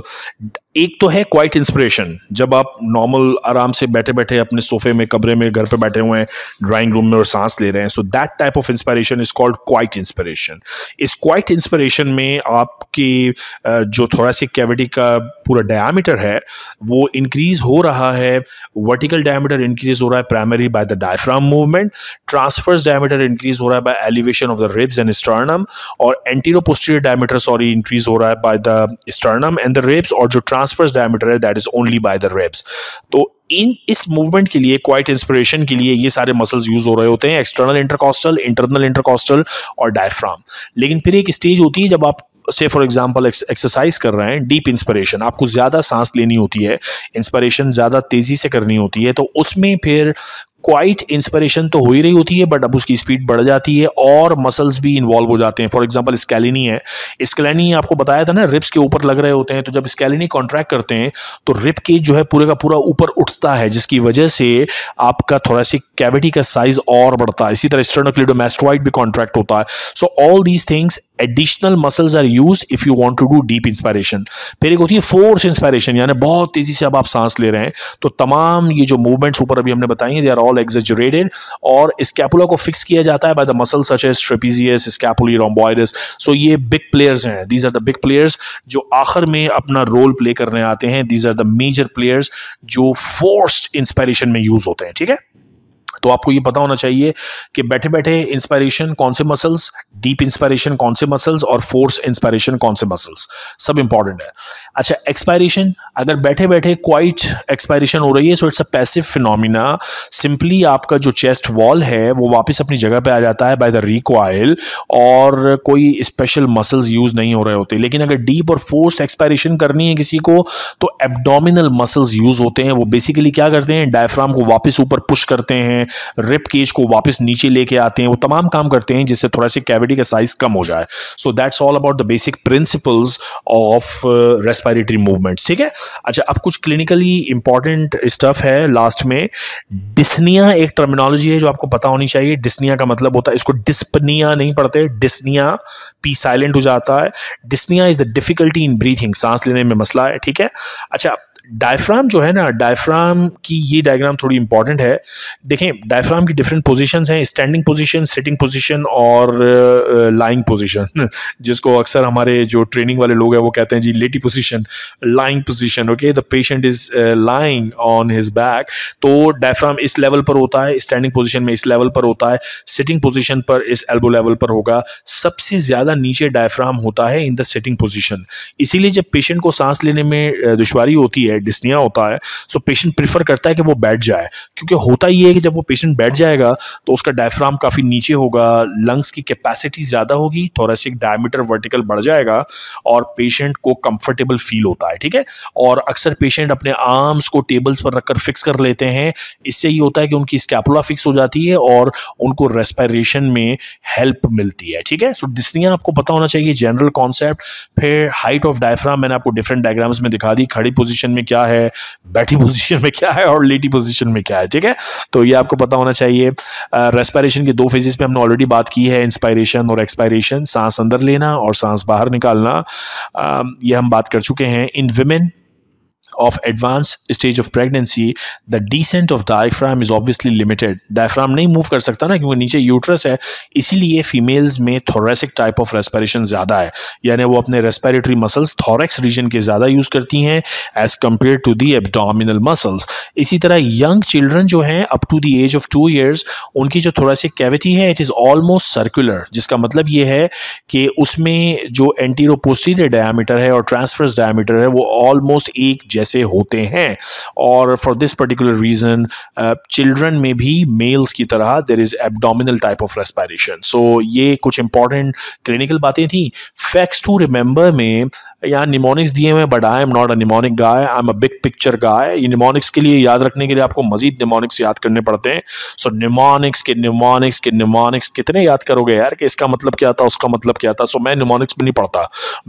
एक तो है क्वाइट इंस्पिरेशन जब आप नॉर्मल आराम से बैठे बैठे अपने सोफे में कमरे में घर पे बैठे हुए हैं ड्राइंग रूम में और सांस ले रहे हैं so that type of inspiration is called quiet inspiration इस क्वाइट इंस्पिरेशन में आपकी जो थोड़ा सी कैविटी का पूरा डायमीटर है वो इंक्रीज हो रहा है वर्टिकल डायमीटर इंक्रीज हो रहा है primary by the diaphragm movement transverse diameter increase हो रहा है by elevation of the ribs and sternum और एंटीरोपोस्टीरियर डायमीटर सॉरी इंक्रीज हो रहा है by the sternum and the ribs और जो ट्रांसफर्स डायमीटर है that is only by the ribs तो इन इस मूवमेंट के लिए क्वाइट इंस्पिरेशन के लिए ये सारे मसल्स यूज हो रहे होते हैं एक्सटर्नल इंटरकॉस्टल इंटरनल इंटरकॉस्टल और डायफ्राम लेकिन फिर एक स्टेज होती है जब आप से फॉर एग्जाम्पल एक्सरसाइज कर रहे हैं डीप इंस्पिरेशन आपको ज़्यादा सांस लेनी होती है इंस्पिरेशन ज़्यादा तेज़ी से करनी होती है तो उसमें फिर क्वाइट इंस्पिरेशन तो हो ही रही होती है बट अब उसकी स्पीड बढ़ जाती है और मसल्स भी इन्वॉल्व हो जाते हैं फॉर एग्जाम्पल स्केलिनी है स्केलिनी आपको बताया था ना रिप्स के ऊपर लग रहे होते हैं तो जब स्कैलिनी कॉन्ट्रैक्ट करते हैं तो रिप के जो है पूरे का पूरा ऊपर उठता है जिसकी वजह से आपका सी कैविटी का साइज और बढ़ता है इसी तरह स्टर्नोक्लिडोमेस्ट्रॉइड भी कॉन्ट्रैक्ट होता है so all these things additional muscles are use if you want to do deep inspiration फिर एक होती है फोर्स इंस्पायरेशन यानी बहुत तेजी से अब आप सांस ले रहे हैं तो तमाम ये जो मूवमेंट्स ऊपर अभी हमने बताई they are all all exaggerated और स्कैपुला को फिक्स किया जाता है by the muscle such as trapezius scapulae rhomboids so ये बिग प्लेयर्स हैं these are the big players जो आखिर में अपना रोल प्ले करने आते हैं these are the major players जो फोर्स्ड इंस्पायरेशन में यूज होते हैं ठीक है तो आपको ये पता होना चाहिए कि बैठे बैठे इंस्पायरेशन कौन से मसल्स डीप इंस्पायरेशन कौन से मसल्स और फोर्स इंस्पायरेशन कौन से मसल्स सब इंपॉर्टेंट है अच्छा एक्सपायरेशन अगर बैठे बैठे क्वाइट एक्सपायरेशन हो रही है so it's a passive phenomena simply आपका जो चेस्ट वॉल है वो वापस अपनी जगह पर आ जाता है बाय द रिकॉयल और कोई स्पेशल मसल्स यूज नहीं हो रहे होते लेकिन अगर डीप और फोर्स एक्सपायरेशन करनी है किसी को तो एबडोमिनल मसल्स यूज होते हैं वो बेसिकली क्या करते हैं डायफ्राम को वापस ऊपर पुश करते हैं रिप केज को वापस नीचे लेके आते हैं वो तमाम काम करते हैं जिससे थोड़ा सा कैविटी का साइज कम हो जाए so that's all about the basic principles of respiratory movements ठीक है अच्छा अब कुछ क्लिनिकली इंपॉर्टेंट स्टफ है लास्ट में डिस्निया एक टर्मिनोलॉजी है जो आपको पता होनी चाहिए डिस्निया का मतलब होता है इसको डिस्पनिया नहीं पढ़ते डिस्निया पी साइलेंट हो जाता है dyspnea is the difficulty in breathing सांस लेने में मसला है ठीक है अच्छा डायफ्राम जो है ना डायफ्राम की ये डायग्राम थोड़ी इंपॉर्टेंट है देखें डायफ्राम की डिफरेंट पोजीशंस हैं स्टैंडिंग पोजीशन सिटिंग पोजीशन और लाइंग uh, पोजीशन uh, जिसको अक्सर हमारे जो ट्रेनिंग वाले लोग हैं वो कहते हैं जी लेटी position lying position okay the patient is lying on his back तो डायफ्राम इस लेवल पर होता है स्टैंडिंग पोजिशन में इस लेवल पर होता है सिटिंग पोजिशन पर इस एल्बो लेवल पर होगा सबसे ज़्यादा नीचे डायफ्राम होता है इन द सिटिंग पोजिशन इसीलिए जब पेशेंट को सांस लेने में uh, दुशारी होती है है डिस्निया होता है सो पेशेंट प्रिफर करता है कि वो बैठ जाए क्योंकि होता ये है कि जब वो पेशेंट बैठ जाएगा तो उसका डायफ्राम काफ़ी नीचे होगा लंग्स की कैपेसिटी ज़्यादा होगी थोरेसिक डायमीटर वर्टिकल बढ़ जाएगा और पेशेंट को कंफर्टेबल फील होता है ठीक है और अक्सर पेशेंट अपने आर्म्स को टेबल्स पर रखकर फिक्स कर लेते हैं इससे ये होता है कि उनकी स्कैपुला फिक्स हो जाती है और उनको रेस्पायरेशन में हेल्प मिलती है ठीक है सो डिस्निया आपको पता होना चाहिए जनरल कॉन्सेप्ट फिर हाइट ऑफ डायफ्राम मैंने आपको डिफरेंट डायग्राम्स में दिखा दी खड़ी पोजिशन में में क्या है बैठी पोजीशन में क्या है और लेटी पोजीशन में क्या है ठीक है तो ये आपको पता होना चाहिए रेस्पायरेशन के दो फेजेस पे हमने ऑलरेडी बात की है इंस्पायरेशन और एक्सपायरेशन सांस अंदर लेना और सांस बाहर निकालना ये हम बात कर चुके हैं in women of advanced stage of pregnancy the descent of diaphragm is obviously limited diaphragm नहीं move कर सकता ना क्योंकि नीचे यूट्रस है इसीलिए फीमेल्स में थोरेसिक टाइप ऑफ रेस्पिरेशन ज़्यादा है यानी वो अपने रेस्पिरेटरी मसल्स थोरेक्स रीजन के ज़्यादा यूज़ करती हैं as compare to the abdominal muscles इसी तरह यंग चिल्ड्रन जो हैं up to the age of two years उनकी जो थोरेसिक कैविटी है इट इज़ ऑलमोस्ट सर्कुलर जिसका मतलब ये है कि उसमें जो एंटीरो पोस्टीरियर डायामीटर है और ट्रांसफर्स डायामीटर है वो ऑलमोस्ट एक जैसे जैसे होते हैं और for this particular reason children में भी मेल्स की तरह there is abdominal type of respiration so ये कुछ इंपॉर्टेंट क्लिनिकल बातें थी फैक्ट्स टू रिमेंबर में यहाँ निमोनिक्स दिए हुए but I am not a mnemonic guy I am a big picture guy ये निमोनिक्स के लिए याद रखने के लिए आपको मजीद निमोनिक्स याद करने पड़ते हैं सो so, निमोनिक्स के निमोनिक्स के निमोनिक्स कितने याद करोगे यार कि इसका मतलब क्या था उसका मतलब क्या था सो so, मैं निमोनिक्स में नहीं पढ़ता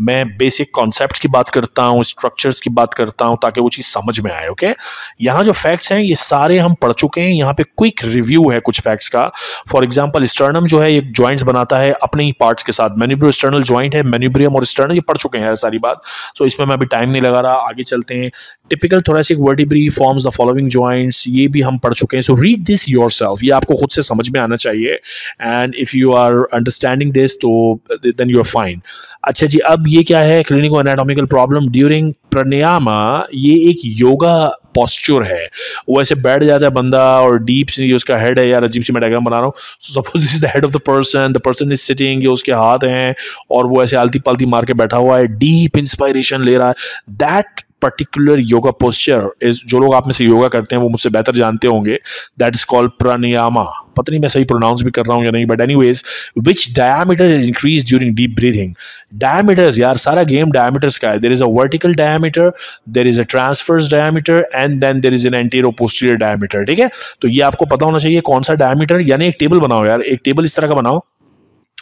मैं बेसिक कॉन्सेप्ट की बात करता हूँ स्ट्रक्चर्स की बात करता हूँ ताकि वो चीज़ समझ में आए ओके okay? यहाँ जो फैक्ट्स हैं ये सारे हम पढ़ चुके हैं यहाँ पे क्विक रिव्यू है कुछ फैक्ट्स का फॉर एग्जाम्पल स्टर्नम जो है ये बनाता है अपने ही पार्ट्स के साथ मेन्यूब्रियो स्टर्नल ज्वाइंट है मेन्यूब्रियम और स्टर्नल ये पढ़ चुके हैं सारी की बात सो इसमें मैं अभी टाइम नहीं लगा रहा आगे चलते हैं typical thoracic vertebrae forms the following joints ये भी हम पढ़ चुके हैं सो रीड दिस योर ये आपको खुद से समझ में आना चाहिए and if you are understanding this तो देन यू आर फाइन अच्छा जी अब ये क्या है clinico anatomical problem during pranayama ये एक योगा पॉस्चर है वो ऐसे बैठ जाता है बंदा और डीप से ये उसका हेड है यार अजीब सी मैं डायग्राम बना रहा हूँ suppose this the head of the person the person is sitting ये उसके हाथ हैं और वो ऐसे आलती पालती मार के बैठा हुआ है डीप इंस्पायरेशन ले रहा है दैट पर्टिकुलर योगा पोस्चर इस जो लोग आप में से योगा करते हैं वो मुझसे बेहतर जानते होंगे दैट इज कॉल्ड प्राणायामा पता नहीं मैं सही प्रोनाउंस भी कर रहा हूँ या नहीं but anyways which diameter is increase during deep breathing diameters यार सारा गेम डायामीटर्स का है there is a vertical diameter there is a transverse diameter and then there is an anteroposterior diameter ठीक है तो ये आपको पता होना चाहिए कौन सा डायामीटर यानी एक टेबल बनाओ यार एक टेबल इस तरह का बनाओ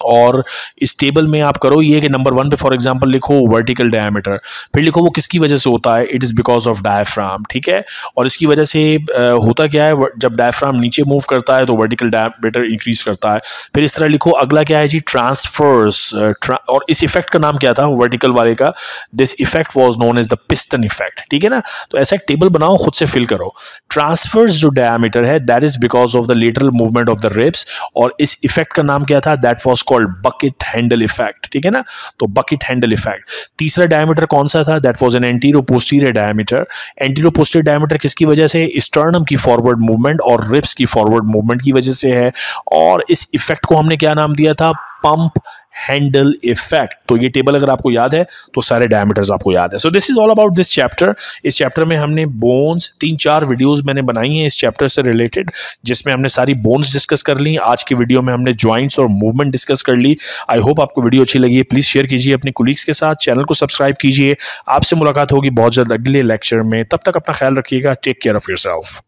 और इस टेबल में आप करो ये कि नंबर वन पे फॉर एग्जांपल लिखो वर्टिकल डायमीटर फिर लिखो वो किसकी वजह से होता है it is because of diaphragm ठीक है और इसकी वजह से होता क्या है जब डायफ्राम नीचे मूव करता है तो वर्टिकल डायमीटर इंक्रीज करता है फिर इस तरह लिखो अगला क्या है जी ट्रांसफर्स और इस इफेक्ट का नाम क्या था वर्टिकल वाले का this effect was known as the piston effect ठीक है ना तो ऐसा एक टेबल बनाओ खुद से फिल करो ट्रांसफर्स जो डायमीटर है that is because of the lateral movement of the ribs और इस इफेक्ट का नाम क्या था that was called bucket handle effect ठीक है ना तो बकेट हैंडल इफेक्ट तीसरा डायमीटर कौन सा था that was an antero posterior diameter antero posterior diameter किसकी वजह से स्टर्नम की फॉरवर्ड मूवमेंट और रिप्स की फॉरवर्ड मूवमेंट की वजह से है और इस इफेक्ट को हमने क्या नाम दिया था पंप हैंडल इफेक्ट तो ये टेबल अगर आपको याद है तो सारे डायमीटर्स आपको याद है so this is all about this chapter इस चैप्टर में हमने बोन्स तीन चार वीडियोस मैंने बनाई हैं इस चैप्टर से रिलेटेड जिसमें हमने सारी बोन्स डिस्कस कर ली आज की वीडियो में हमने ज्वाइंट्स और मूवमेंट डिस्कस कर ली आई होप आपको वीडियो अच्छी लगी प्लीज़ शेयर कीजिए अपने कुलीग्स के साथ चैनल को सब्सक्राइब कीजिए आपसे मुलाकात होगी बहुत जल्द अगले लेक्चर में तब तक अपना ख्याल रखिएगा टेक केयर ऑफ़ योर